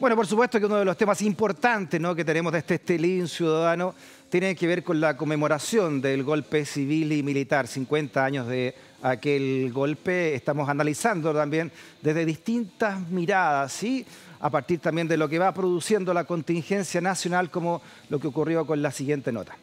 Bueno, por supuesto que uno de los temas importantes que tenemos de este estelín ciudadano tiene que ver con la conmemoración del golpe civil y militar, 50 años de aquel golpe. Estamos analizando también desde distintas miradas a partir también de lo que va produciendo la contingencia nacional, como lo que ocurrió con la siguiente nota.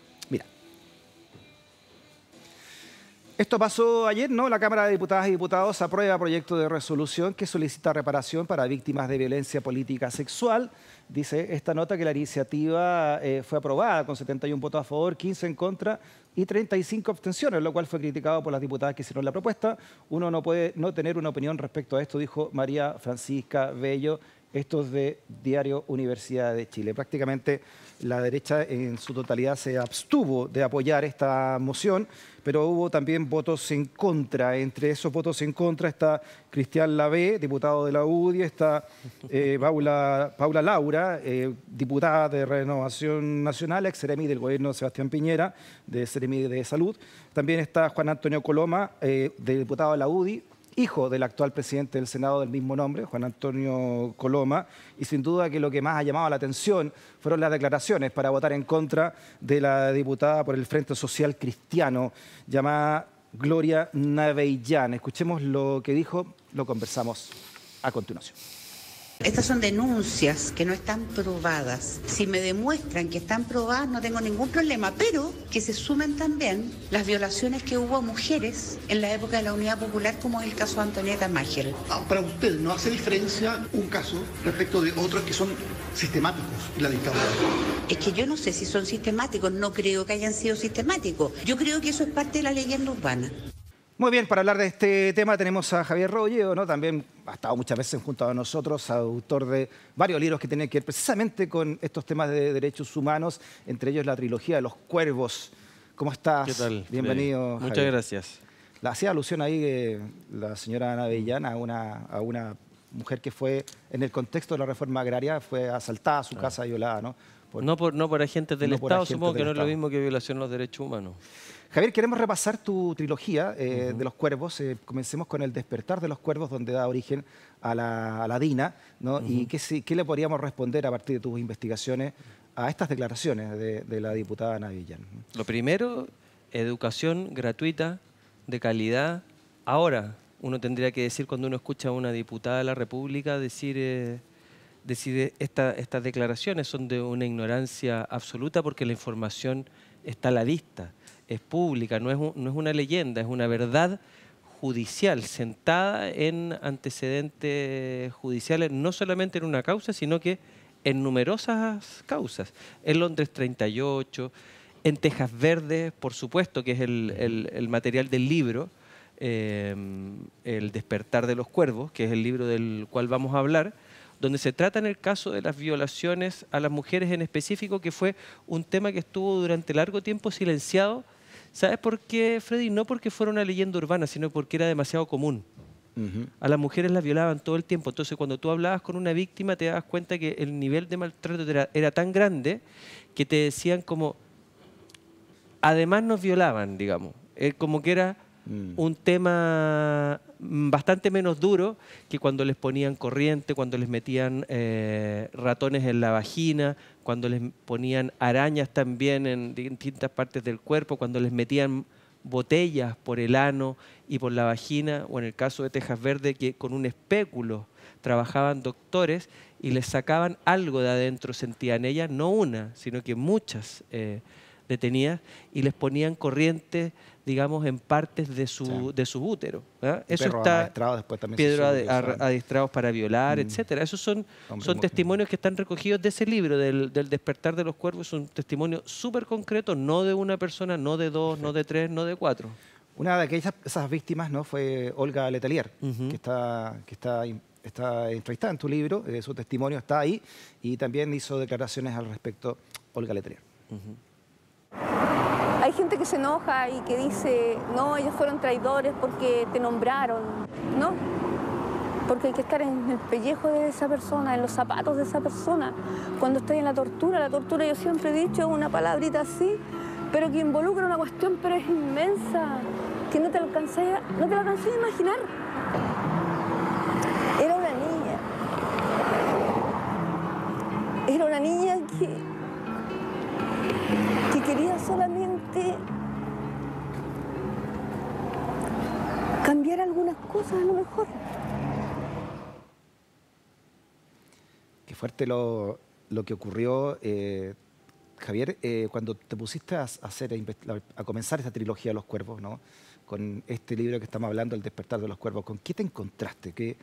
Esto pasó ayer, ¿no? La Cámara de Diputadas y Diputados aprueba proyecto de resolución que solicita reparación para víctimas de violencia política sexual. Dice esta nota que la iniciativa eh, fue aprobada con 71 votos a favor, 15 en contra y 35 abstenciones, lo cual fue criticado por las diputadas que hicieron la propuesta. Uno no puede no tener una opinión respecto a esto, dijo María Francisca Bello, esto es de Diario Universidad de Chile. Prácticamente la derecha en su totalidad se abstuvo de apoyar esta moción, pero hubo también votos en contra. Entre esos votos en contra está Cristian Lavé, diputado de la UDI, está eh, Paula, Laura, eh, diputada de Renovación Nacional, ex seremi del gobierno de Sebastián Piñera, de seremi de Salud. También está Juan Antonio Coloma, eh, diputado de la UDI, hijo del actual presidente del Senado del mismo nombre, Juan Antonio Coloma, y sin duda que lo que más ha llamado la atención fueron las declaraciones para votar en contra de la diputada por el Frente Social Cristiano, llamada Gloria Navellán. Escuchemos lo que dijo, lo conversamos a continuación. Estas son denuncias que no están probadas. Si me demuestran que están probadas, no tengo ningún problema, pero que se sumen también las violaciones que hubo a mujeres en la época de la Unidad Popular, como es el caso de Antonieta Mágel. Ah, para usted, ¿no hace diferencia un caso respecto de otros que son sistemáticos en la dictadura? Es que yo no sé si son sistemáticos, no creo que hayan sido sistemáticos. Yo creo que eso es parte de la leyenda urbana. Muy bien, para hablar de este tema tenemos a Javier rollo ¿no? también ha estado muchas veces junto a nosotros, autor de varios libros que tienen que ver precisamente con estos temas de derechos humanos, entre ellos la trilogía de los cuervos. ¿Cómo estás? ¿Qué tal? Bienvenido. Muchas gracias. La hacía alusión ahí eh, la señora Ana a una, a una mujer que fue, en el contexto de la reforma agraria, fue asaltada a su ah. casa, violada, ¿no? no, por, no agentes del Estado, supongo que no es lo mismo que violación de los derechos humanos. Javier, queremos repasar tu trilogía eh, de los cuervos. Eh, comencemos con El despertar de los cuervos, donde da origen a la, DINA. ¿no? ¿Y qué, qué, le podríamos responder a partir de tus investigaciones a estas declaraciones de, la diputada Ana Lo primero, educación gratuita, de calidad, ahora. Uno tendría que decir cuando uno escucha a una diputada de la República decir... Eh, decide, estas declaraciones son de una ignorancia absoluta porque la información está a la vista, es pública, no es, una leyenda, es una verdad judicial, sentada en antecedentes judiciales, no solamente en una causa, sino que en numerosas causas. En Londres 38, en Tejas Verdes, por supuesto, que es el, material del libro, eh, El despertar de los cuervos, que es el libro del cual vamos a hablar, donde se trata en el caso de las violaciones a las mujeres en específico, que fue un tema que estuvo durante largo tiempo silenciado. ¿Sabes por qué, Freddy? No porque fuera una leyenda urbana, sino porque era demasiado común. A las mujeres las violaban todo el tiempo. Entonces, cuando tú hablabas con una víctima, te dabas cuenta que el nivel de maltrato era, tan grande que te decían como, además nos violaban, digamos. Eh, como que era Mm. un tema bastante menos duro que cuando les ponían corriente, cuando les metían eh, ratones en la vagina, cuando les ponían arañas también en distintas partes del cuerpo, cuando les metían botellas por el ano y por la vagina, o en el caso de Tejas Verde, que con un espéculo trabajaban doctores y les sacaban algo de adentro, sentían ellas, no una, sino que muchas. Eh, detenía y les ponían corrientes, digamos, en partes de su, de su útero. ¿ah? Eso está. después también. Pedro adiestrados para violar, mm. etcétera. Esos son, son testimonios que están recogidos de ese libro, del, del despertar de los cuervos. Es un testimonio súper concreto, no de una persona, no de dos, no de tres, no de cuatro. Una de aquellas esas víctimas ¿no? fue Olga Letelier, que está, que está entrevistada en tu libro, eh, su testimonio está ahí y también hizo declaraciones al respecto Olga Letelier. Hay gente que se enoja y que dice, no, ellos fueron traidores porque te nombraron. No, porque hay que estar en el pellejo de esa persona, en los zapatos de esa persona. Cuando estoy en la tortura, la tortura yo siempre he dicho una palabrita así, pero que involucra una cuestión, pero es inmensa, que no te, alcancé, no te alcancé a imaginar. Era una niña. Era una niña que quería solamente cambiar algunas cosas a lo mejor. Qué fuerte lo, que ocurrió. Eh, Javier, eh, cuando te pusiste a, hacer, a, comenzar esta trilogía de los cuervos, ¿no? con este libro que estamos hablando, El despertar de los cuervos, ¿con qué te encontraste? ¿Qué,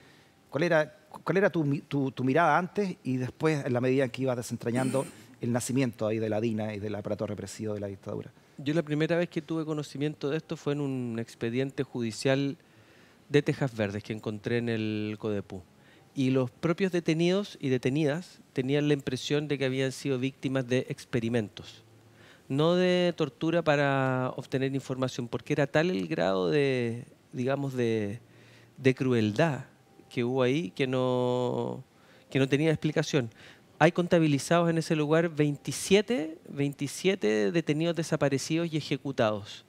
¿Cuál era, cuál era tu, tu, mirada antes y después, en la medida en que ibas desentrañando el nacimiento ahí de la DINA y del aparato represivo de la dictadura. Yo la primera vez que tuve conocimiento de esto fue en un expediente judicial de Tejas Verdes que encontré en el Codepú. Y los propios detenidos y detenidas tenían la impresión de que habían sido víctimas de experimentos, no de tortura para obtener información, porque era tal el grado de, digamos, de, de crueldad que hubo ahí que no, que no tenía explicación hay contabilizados en ese lugar 27, 27 detenidos desaparecidos y ejecutados.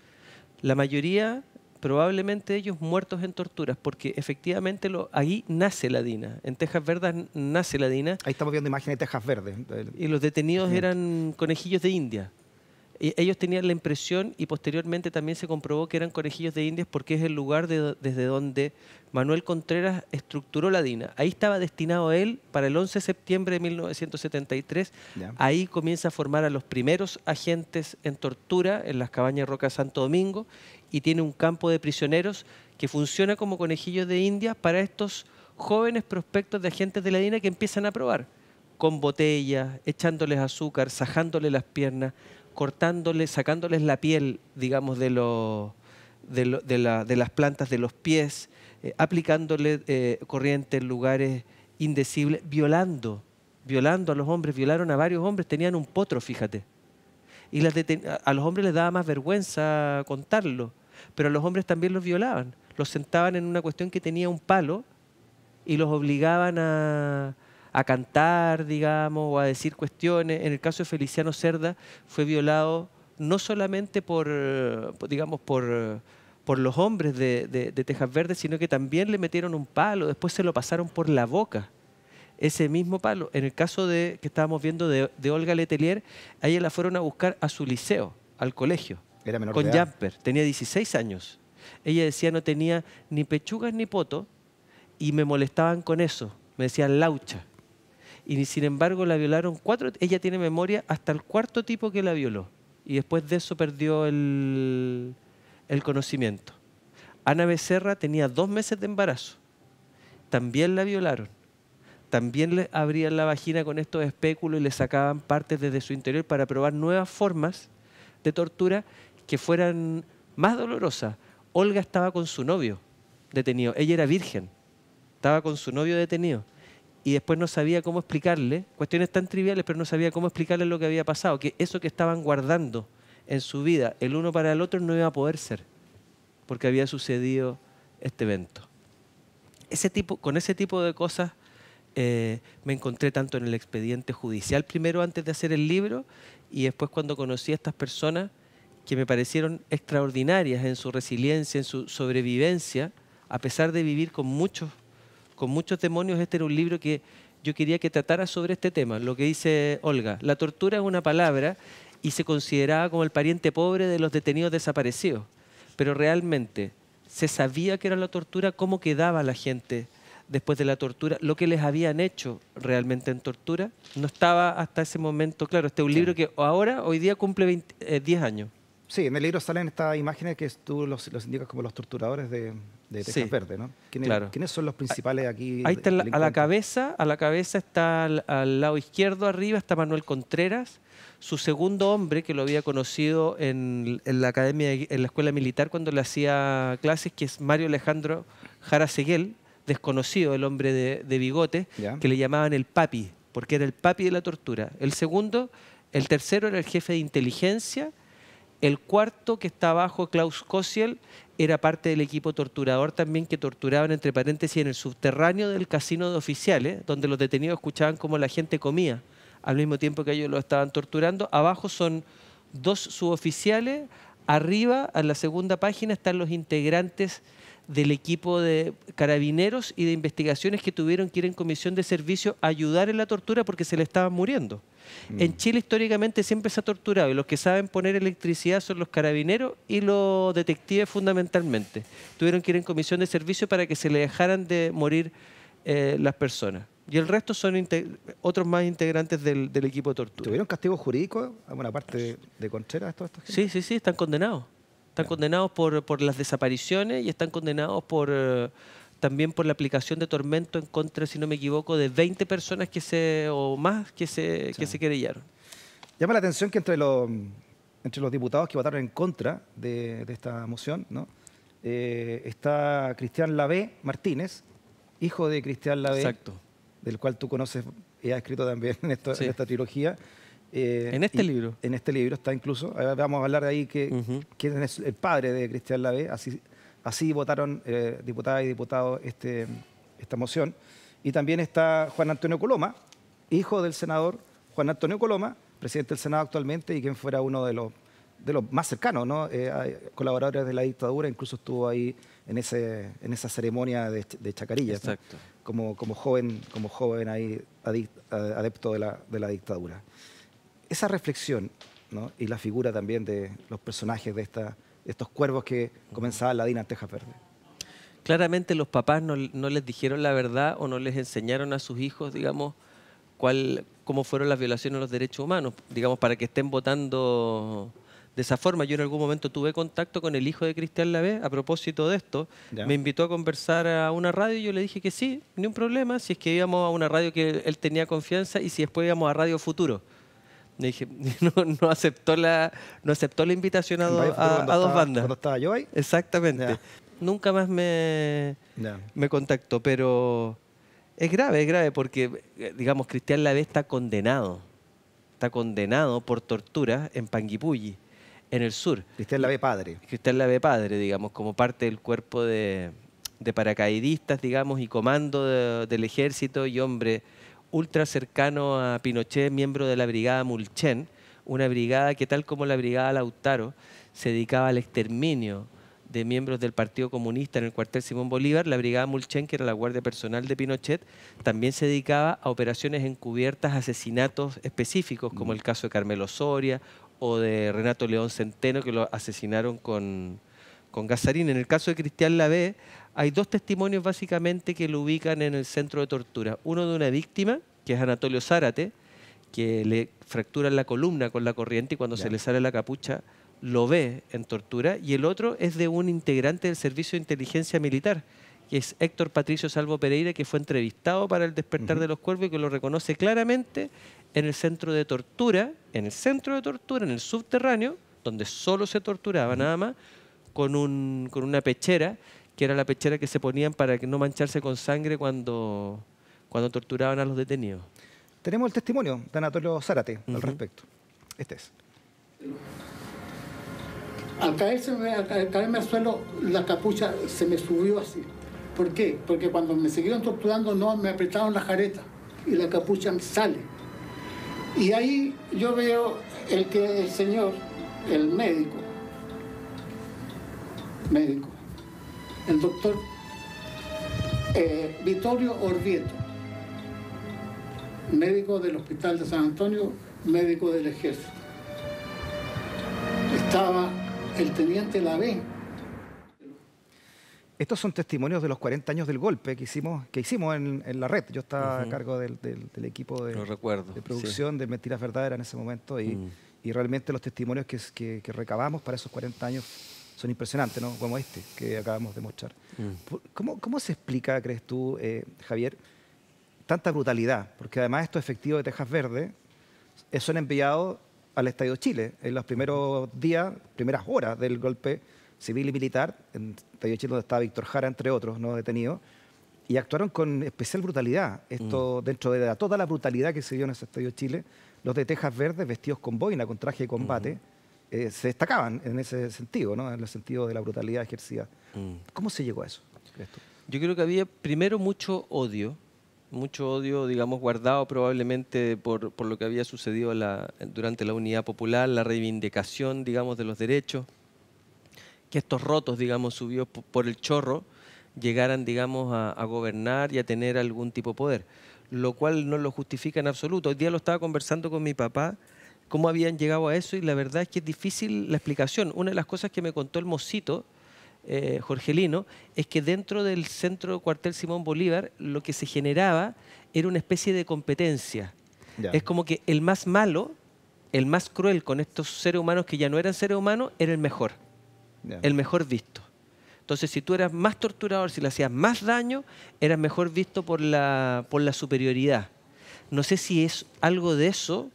La mayoría, probablemente ellos muertos en torturas, porque efectivamente lo, ahí nace la DINA. En Tejas Verdes nace la DINA. Ahí estamos viendo imágenes de Texas Verde. Y los detenidos eran conejillos de India. E-, ellos tenían la impresión y posteriormente también se comprobó que eran conejillos de indias porque es el lugar desde donde Manuel Contreras estructuró la DINA. Ahí estaba destinado él para el 11 de septiembre de 1973. Ahí comienza a formar a los primeros agentes en tortura en las cabañas Roca Santo Domingo y tiene un campo de prisioneros que funciona como conejillos de indias para estos jóvenes prospectos de agentes de la DINA que empiezan a probar con botellas, echándoles azúcar, sajándoles las piernas cortándoles, sacándoles la piel, digamos, de, de, la, de las plantas de los pies, eh, aplicándole eh, corrientes corriente en lugares indecibles, violando, violando a los hombres, violaron a varios hombres, tenían un potro, fíjate. Y a los hombres les daba más vergüenza contarlo, pero a los hombres también los violaban, los sentaban en una cuestión que tenía un palo y los obligaban a, a cantar, digamos, o a decir cuestiones. En el caso de Feliciano Cerda fue violado no solamente por, digamos, por los hombres de, Tejas Verdes, sino que también le metieron un palo, después se lo pasaron por la boca, ese mismo palo. En el caso de que estábamos viendo de, Olga Letelier, a ella la fueron a buscar a su liceo, al colegio, con jumper, tenía 16 años. Ella decía no tenía ni pechugas ni poto y me molestaban con eso, me decían laucha y sin embargo la violaron cuatro, ella tiene memoria hasta el cuarto tipo que la violó y después de eso perdió el, conocimiento. Ana Becerra tenía dos meses de embarazo, también la violaron, también le abrían la vagina con estos espéculos y le sacaban partes desde su interior para probar nuevas formas de tortura que fueran más dolorosas. Olga estaba con su novio detenido, ella era virgen, estaba con su novio detenido y después no sabía cómo explicarle, cuestiones tan triviales, pero no sabía cómo explicarle lo que había pasado, que eso que estaban guardando en su vida, el uno para el otro, no iba a poder ser, porque había sucedido este evento. Ese tipo, con ese tipo de cosas eh, me encontré tanto en el expediente judicial, primero antes de hacer el libro, y después cuando conocí a estas personas que me parecieron extraordinarias en su resiliencia, en su sobrevivencia, a pesar de vivir con muchos con muchos demonios, este era un libro que yo quería que tratara sobre este tema, lo que dice Olga. La tortura es una palabra y se consideraba como el pariente pobre de los detenidos desaparecidos. Pero realmente, ¿se sabía que era la tortura? ¿Cómo quedaba la gente después de la tortura? ¿Lo que les habían hecho realmente en tortura? No estaba hasta ese momento claro. Este es un libro que ahora, hoy día, cumple 10 eh, años. Sí, en el libro salen estas imágenes que tú los indicas como los torturadores de, de Verde, ¿no? ¿Quiénes, ¿Quiénes, son los principales aquí? Ahí está a la cabeza, a la cabeza está al, lado izquierdo arriba está Manuel Contreras, su segundo hombre que lo había conocido en, la academia, en la escuela militar cuando le hacía clases, que es Mario Alejandro Jara Seguel, desconocido, el hombre de, bigote, que le llamaban el papi, porque era el papi de la tortura. El segundo, el tercero era el jefe de inteligencia. El cuarto que está abajo, Klaus Kossiel, era parte del equipo torturador también que torturaban entre paréntesis en el subterráneo del casino de oficiales, donde los detenidos escuchaban cómo la gente comía, al mismo tiempo que ellos lo estaban torturando. Abajo son dos suboficiales, arriba, en la segunda página, están los integrantes del equipo de carabineros y de investigaciones que tuvieron que ir en comisión de servicio a ayudar en la tortura porque se le estaban muriendo. Mm. En Chile históricamente siempre se ha torturado y los que saben poner electricidad son los carabineros y los detectives fundamentalmente. Tuvieron que ir en comisión de servicio para que se le dejaran de morir eh, las personas. Y el resto son otros más integrantes del, equipo de tortura. ¿Tuvieron castigo jurídico? ¿Alguna parte de, Conchera? Sí, sí, sí, están condenados. Están condenados por, por las desapariciones y están condenados por eh, también por la aplicación de tormento en contra, si no me equivoco, de 20 personas que se o más que se, querellaron. Llama la atención que entre los, entre los diputados que votaron en contra de, esta moción ¿no? Eh, está Cristian Lavé Martínez, hijo de Cristian Lavé, del cual tú conoces y ha escrito también en, en esta trilogía. Eh, ¿En este libro? En este libro está incluso. Eh, vamos a hablar de ahí que, es el padre de Cristian Lave. Así, votaron eh, diputadas y diputados este, esta moción. Y también está Juan Antonio Coloma, hijo del senador Juan Antonio Coloma, presidente del Senado actualmente y quien fuera uno de los, más cercanos, colaboradores de la dictadura, incluso estuvo ahí en, ese, esa ceremonia de, de Chacarilla, como, joven, como joven ahí adepto de la, de la dictadura esa reflexión y la figura también de los personajes de, esta, estos cuervos que comenzaba la Dina teja Verde. Claramente los papás no, les dijeron la verdad o no les enseñaron a sus hijos, digamos, cuál, cómo fueron las violaciones a los derechos humanos, digamos, para que estén votando de esa forma. Yo en algún momento tuve contacto con el hijo de Cristian Lavé a propósito de esto. Me invitó a conversar a una radio y yo le dije que sí, ni un problema, si es que íbamos a una radio que él tenía confianza y si después íbamos a Radio Futuro. no, aceptó la, no aceptó la invitación a, dos bandas. Cuando estaba yo ahí. Exactamente. Nunca más me, me contactó, pero es grave, es grave, porque, eh, digamos, Cristian Lave está condenado. Está condenado por tortura en Panguipulli, en el sur. Cristian Lave padre. Cristian Lave padre, digamos, como parte del cuerpo de, paracaidistas, digamos, y comando del ejército y hombre ultra cercano a Pinochet, miembro de la brigada Mulchen, una brigada que tal como la brigada Lautaro se dedicaba al exterminio de miembros del Partido Comunista en el cuartel Simón Bolívar, la brigada Mulchen, que era la guardia personal de Pinochet, también se dedicaba a operaciones encubiertas, asesinatos específicos, como el caso de Carmelo Soria o de Renato León Centeno, que lo asesinaron con, con Gasarín. En el caso de Cristian Labé. Hay dos testimonios básicamente que lo ubican en el centro de tortura. Uno de una víctima, que es Anatolio Zárate, que le fracturan la columna con la corriente y cuando se le sale la capucha lo ve en tortura. Y el otro es de un integrante del Servicio de Inteligencia Militar, que es Héctor Patricio Salvo Pereira, que fue entrevistado para el despertar de los cuervos y que lo reconoce claramente en el centro de tortura, en el centro de tortura, en el subterráneo, donde solo se torturaba nada más, con, un, con una pechera que era la pechera que se ponían para que no mancharse con sangre cuando, cuando torturaban a los detenidos. Tenemos el testimonio de Anatolio Zárate al respecto. Este es. Al caerme, al suelo, la capucha se me subió así. ¿Por qué? Porque cuando me siguieron torturando, no, me apretaron la jareta y la capucha sale. Y ahí yo veo el que el señor, el médico, médico, el doctor eh, Vittorio Orvieto, médico del Hospital de San Antonio, médico del Ejército. Estaba el teniente Lavé. Estos son testimonios de los 40 años del golpe que hicimos, que hicimos en, la red. Yo estaba a cargo del, equipo de, de producción de Mentiras Verdaderas en ese momento y, mm. realmente los testimonios que, que recabamos para esos 40 años son impresionantes, ¿no? Como este que acabamos de mostrar. Mm. ¿Cómo, se explica, crees tú, eh, Javier, tanta brutalidad? Porque además estos efectivos de Tejas Verde eh, son enviados al Estadio Chile en los primeros días, primeras horas del golpe civil y militar, en Estadio Chile donde estaba Víctor Jara, entre otros, ¿no? detenido, y actuaron con especial brutalidad. Esto mm. dentro de toda la brutalidad que se dio en ese Estadio Chile, los de Tejas Verdes vestidos con boina, con traje de combate. Eh, se destacaban en ese sentido, en el sentido de la brutalidad ejercida. Mm. ¿Cómo se llegó a eso? Yo creo que había primero mucho odio, mucho odio, digamos, guardado probablemente por, lo que había sucedido durante la Unidad Popular, la reivindicación, digamos, de los derechos, que estos rotos, digamos, subidos por el chorro, llegaran, digamos, a, a, gobernar y a tener algún tipo de poder, lo cual no lo justifica en absoluto. Hoy día lo estaba conversando con mi papá cómo habían llegado a eso y la verdad es que es difícil la explicación. Una de las cosas que me contó el mocito, eh, Jorgelino, es que dentro del centro cuartel Simón Bolívar lo que se generaba era una especie de competencia. Es como que el más malo, el más cruel con estos seres humanos que ya no eran seres humanos, era el mejor, el mejor visto. Entonces, si tú eras más torturador, si le hacías más daño, eras mejor visto por la, por la superioridad. No sé si es algo de eso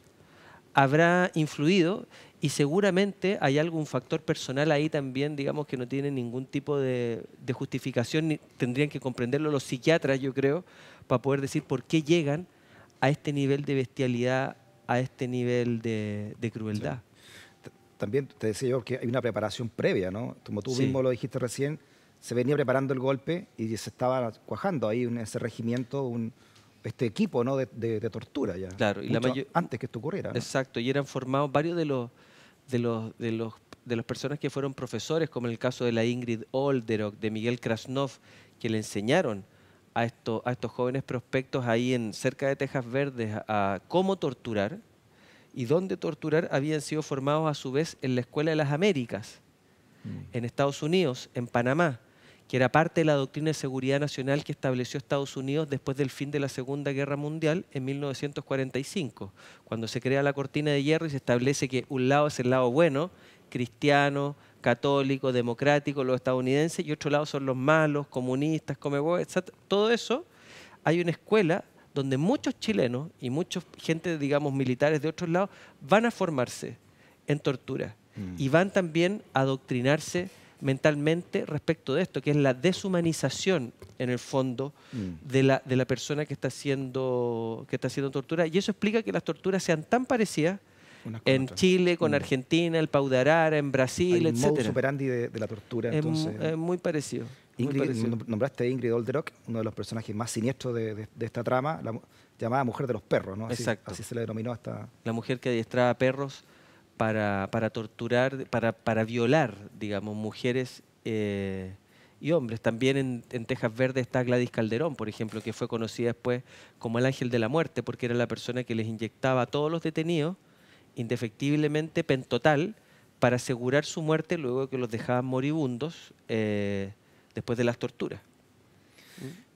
habrá influido y seguramente hay algún factor personal ahí también, digamos, que no tiene ningún tipo de, de justificación, ni tendrían que comprenderlo los psiquiatras, yo creo, para poder decir por qué llegan a este nivel de bestialidad, a este nivel de, de crueldad. También te decía yo que hay una preparación previa, ¿no? Como tú mismo lo dijiste recién, se venía preparando el golpe y se estaba cuajando ahí en ese regimiento, un, este equipo ¿no? de, tortura ya. Claro, antes que esto ocurriera. Exacto, y eran formados varios de los de los de los de las personas que fueron profesores, como en el caso de la Ingrid Olderock, de Miguel Krasnov, que le enseñaron a, esto, a estos jóvenes prospectos ahí en cerca de Tejas Verdes a, cómo torturar y dónde torturar habían sido formados a su vez en la Escuela de las Américas, mm. en Estados Unidos, en Panamá que era parte de la doctrina de seguridad nacional que estableció Estados Unidos después del fin de la Segunda Guerra Mundial en 1945, cuando se crea la cortina de hierro y se establece que un lado es el lado bueno, cristiano, católico, democrático, los estadounidenses, y otro lado son los malos, comunistas, vos, etc. Todo eso, hay una escuela donde muchos chilenos y mucha gente, digamos, militares de otros lados, van a formarse en tortura mm. y van también a adoctrinarse mentalmente respecto de esto, que es la deshumanización, en el fondo, mm. de, la, persona que está, haciendo que está torturada. Y eso explica que las torturas sean tan parecidas en Chile, con mm. Argentina, el Paudarara, en Brasil, etc. El modus operandi de, la tortura, es muy parecido. nombraste a Ingrid Olderock, uno de los personajes más siniestros de, esta trama, llamada Mujer de los Perros, ¿no? Así, se le denominó hasta... La mujer que adiestraba perros para, torturar, para, violar, digamos, mujeres eh, y hombres. También en, Texas Tejas Verde está Gladys Calderón, por ejemplo, que fue conocida después como el ángel de la muerte, porque era la persona que les inyectaba a todos los detenidos, indefectiblemente pentotal, para asegurar su muerte luego que los dejaban moribundos eh, después de las torturas.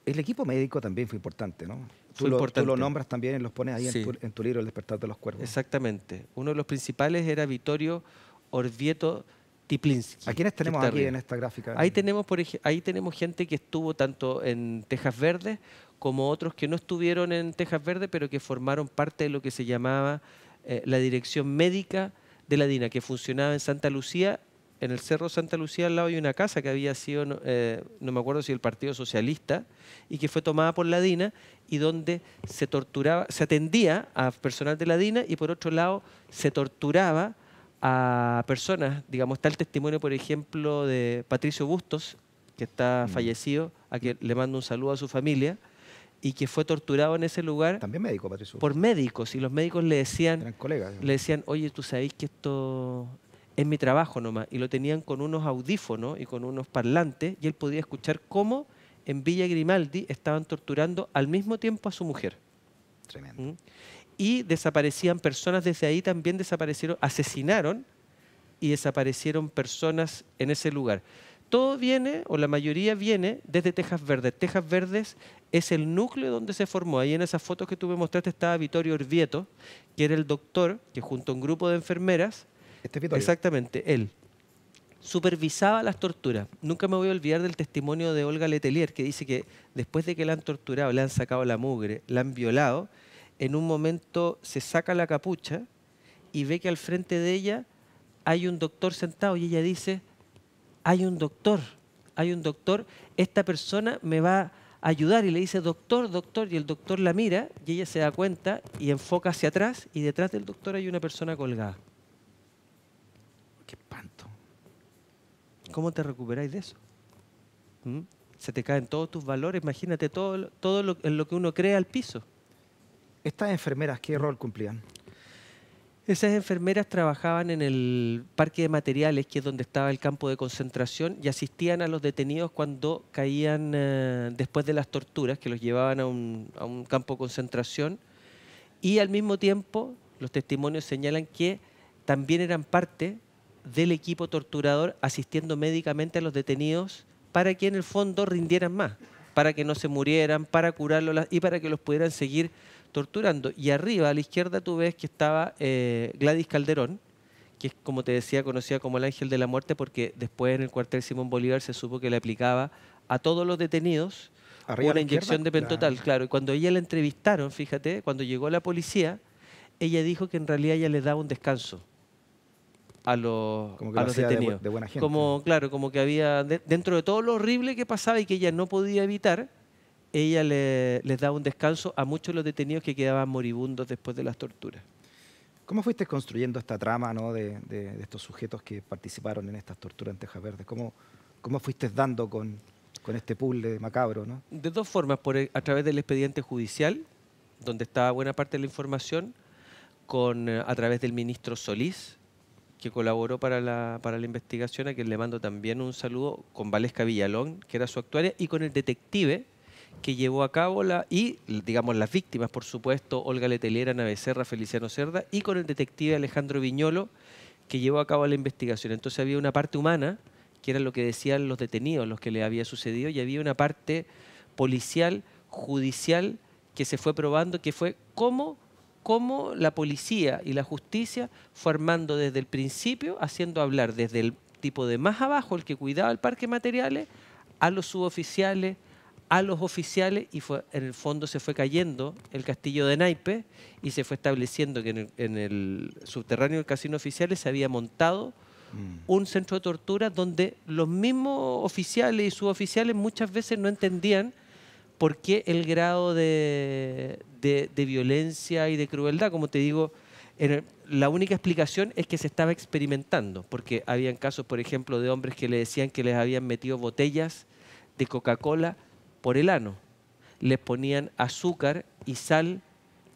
El equipo médico también fue importante, ¿no? Tú lo, nombras también, y los pones ahí en, tu, libro El despertar de los cuervos. Exactamente. Uno de los principales era Vittorio Orvieto Tiplinski. ¿A quiénes tenemos aquí en esta gráfica? Ahí tenemos, por, ahí tenemos gente que estuvo tanto en Tejas Verdes como otros que no estuvieron en Tejas Verdes, pero que formaron parte de lo que se llamaba eh, la dirección médica de la DINA, que funcionaba en Santa Lucía en el Cerro Santa Lucía al lado hay una casa que había sido, no eh, me acuerdo si el Partido Socialista, y que fue tomada por la DINA y donde se torturaba, se atendía a personal de la DINA y por otro lado se torturaba a personas, digamos, está el testimonio, por ejemplo, de Patricio Bustos, que está mm. fallecido, a quien le mando un saludo a su familia, y que fue torturado en ese lugar. También médico, Patricio. Por médicos, y los médicos le decían. Eran colegas. Le decían, oye, tú sabés que esto en mi trabajo nomás, y lo tenían con unos audífonos y con unos parlantes, y él podía escuchar cómo en Villa Grimaldi estaban torturando al mismo tiempo a su mujer. Tremendo. ¿Mm? Y desaparecían personas, desde ahí también desaparecieron, asesinaron y desaparecieron personas en ese lugar. Todo viene, o la mayoría viene, desde Tejas Verdes. Tejas Verdes es el núcleo donde se formó. Ahí en esas fotos que tú me mostraste estaba Vittorio Orvieto, que era el doctor que junto a un grupo de enfermeras este Exactamente, él. Supervisaba las torturas. Nunca me voy a olvidar del testimonio de Olga Letelier, que dice que después de que la han torturado, le han sacado la mugre, la han violado, en un momento se saca la capucha y ve que al frente de ella hay un doctor sentado y ella dice, hay un doctor, hay un doctor, esta persona me va a ayudar y le dice, doctor, doctor, y el doctor la mira y ella se da cuenta y enfoca hacia atrás y detrás del doctor hay una persona colgada. ¿Cómo te recuperáis de eso? ¿Mm? Se te caen todos tus valores, imagínate todo, lo, en lo que uno cree al piso. ¿Estas enfermeras qué ¿Mm? rol cumplían? Esas enfermeras trabajaban en el parque de materiales, que es donde estaba el campo de concentración, y asistían a los detenidos cuando caían eh, después de las torturas, que los llevaban a un, a un, campo de concentración. Y al mismo tiempo, los testimonios señalan que también eran parte del equipo torturador asistiendo médicamente a los detenidos para que en el fondo rindieran más, para que no se murieran, para curarlos y para que los pudieran seguir torturando. Y arriba a la izquierda tú ves que estaba eh, Gladys Calderón, que es como te decía conocida como el ángel de la muerte porque después en el cuartel Simón Bolívar se supo que le aplicaba a todos los detenidos una inyección de pentotal, claro. Y cuando ella la entrevistaron, fíjate, cuando llegó la policía, ella dijo que en realidad ella les daba un descanso a los, como que a los detenidos. De, buena gente. Como, claro, como que había, dentro de todo lo horrible que pasaba y que ella no podía evitar, ella les daba un descanso a muchos de los detenidos que quedaban moribundos después de las torturas. ¿Cómo fuiste construyendo esta trama ¿no? de, de, estos sujetos que participaron en estas torturas en Teja Verde? ¿Cómo, cómo fuiste dando con, con este puzzle macabro? ¿no? De dos formas, por a través del expediente judicial, donde estaba buena parte de la información, con, eh, a través del ministro Solís, que colaboró para la, para la investigación, a quien le mando también un saludo, con Valesca Villalón, que era su actuaria, y con el detective que llevó a cabo la, y digamos las víctimas, por supuesto, Olga Letelera, Ana Feliciano Cerda, y con el detective Alejandro Viñolo, que llevó a cabo la investigación. Entonces había una parte humana, que era lo que decían los detenidos, los que le había sucedido, y había una parte policial, judicial, que se fue probando, que fue cómo cómo la policía y la justicia fue armando desde el principio, haciendo hablar desde el tipo de más abajo, el que cuidaba el parque materiales, a los suboficiales, a los oficiales, y fue, en el fondo se fue cayendo el castillo de Naipe y se fue estableciendo que en el, subterráneo del casino oficiales se había montado mm. un centro de tortura donde los mismos oficiales y suboficiales muchas veces no entendían ¿por qué el grado de, violencia y de crueldad? Como te digo, la única explicación es que se estaba experimentando, porque habían casos, por ejemplo, de hombres que le decían que les habían metido botellas de Coca-Cola por el ano. Les ponían azúcar y sal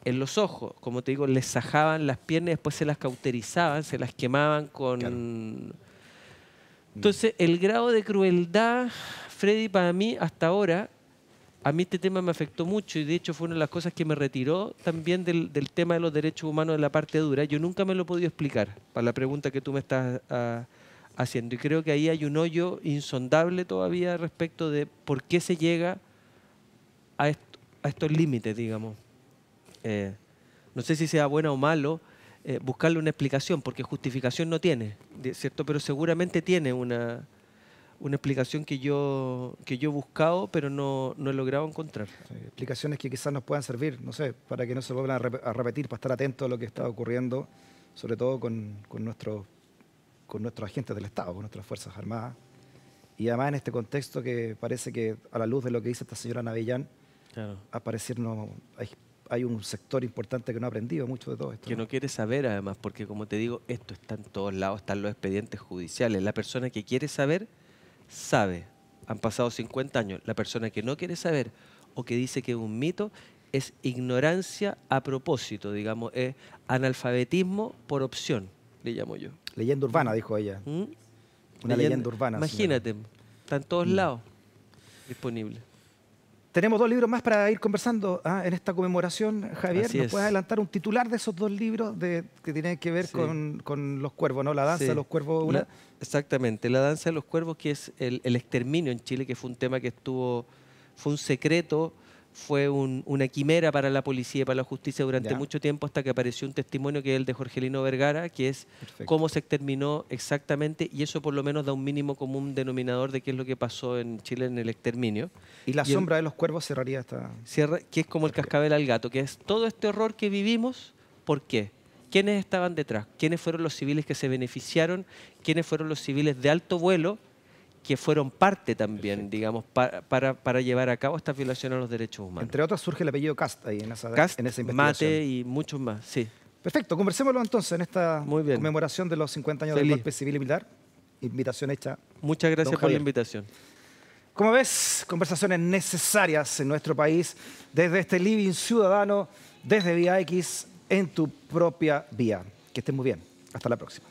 en los ojos. Como te digo, les sajaban las piernas, después se las cauterizaban, se las quemaban con... Entonces, el grado de crueldad, Freddy, para mí, hasta ahora, a mí este tema me afectó mucho y de hecho fue una de las cosas que me retiró también del, tema de los derechos humanos de la parte dura. Yo nunca me lo he podido explicar para la pregunta que tú me estás ah, haciendo. Y creo que ahí hay un hoyo insondable todavía respecto de por qué se llega a, estos límites, digamos. Eh, no sé si sea buena o malo eh, buscarle una explicación, porque justificación no tiene, ¿cierto? Pero seguramente tiene una una explicación que yo, que yo he buscado, pero no, no he logrado encontrar. explicaciones que quizás nos puedan servir, no sé, para que no se vuelvan a, repetir, para estar atentos a lo que está ocurriendo, sobre todo con, con, con nuestros agentes del Estado, con nuestras Fuerzas Armadas. Y además en este contexto que parece que a la luz de lo que dice esta señora Navellán, claro. no, hay, un sector importante que no ha aprendido mucho de todo esto. Que no, no quiere saber además, porque como te digo, esto está en todos lados, están los expedientes judiciales. La persona que quiere saber sabe, han pasado 50 años, la persona que no quiere saber o que dice que es un mito es ignorancia a propósito, digamos, es analfabetismo por opción, le llamo yo. Leyenda urbana, dijo ella. ¿Mm? Una leyenda, urbana. Imagínate, está en todos mm. lados disponible. Tenemos dos libros más para ir conversando ¿ah? en esta conmemoración, Javier. ¿Nos puedes adelantar un titular de esos dos libros que tienen que ver con, los cuervos, ¿no? La danza de los cuervos. exactamente, la danza de los cuervos, que es el, el, exterminio en Chile, que fue un tema que estuvo, fue un secreto fue una quimera para la policía y para la justicia durante mucho tiempo hasta que apareció un testimonio que es el de Jorgelino Vergara, que es cómo se exterminó exactamente y eso por lo menos da un mínimo común denominador de qué es lo que pasó en Chile en el exterminio. Y la sombra de los cuervos cerraría esta... Cierra, que es como el cascabel al gato, que es todo este horror que vivimos, ¿por qué? ¿Quiénes estaban detrás? ¿Quiénes fueron los civiles que se beneficiaron? ¿Quiénes fueron los civiles de alto vuelo? que fueron parte también, digamos, para, llevar a cabo esta violación a los derechos humanos. Entre otras surge el apellido Cast ahí en esa, Cast, en esa Mate y muchos más, sí. Perfecto, conversémoslo entonces en esta conmemoración de los 50 años del golpe civil y militar. Invitación hecha. Muchas gracias por la invitación. Como ves, conversaciones necesarias en nuestro país, desde este Living Ciudadano, desde Vía X, en tu propia vía. Que estén muy bien. Hasta la próxima.